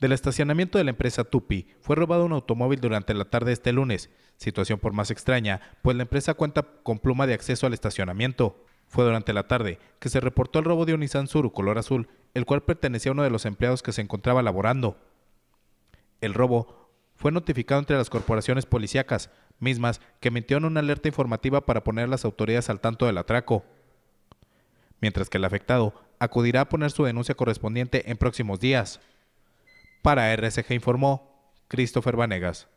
Del estacionamiento de la empresa Tupi fue robado un automóvil durante la tarde de este lunes, situación por más extraña, pues la empresa cuenta con pluma de acceso al estacionamiento. Fue durante la tarde que se reportó el robo de un Nissan Suru color azul, el cual pertenecía a uno de los empleados que se encontraba laborando. El robo fue notificado entre las corporaciones policíacas, mismas que emitieron una alerta informativa para poner a las autoridades al tanto del atraco. Mientras que el afectado acudirá a poner su denuncia correspondiente en próximos días. Para RCG informó Christopher Vanegas.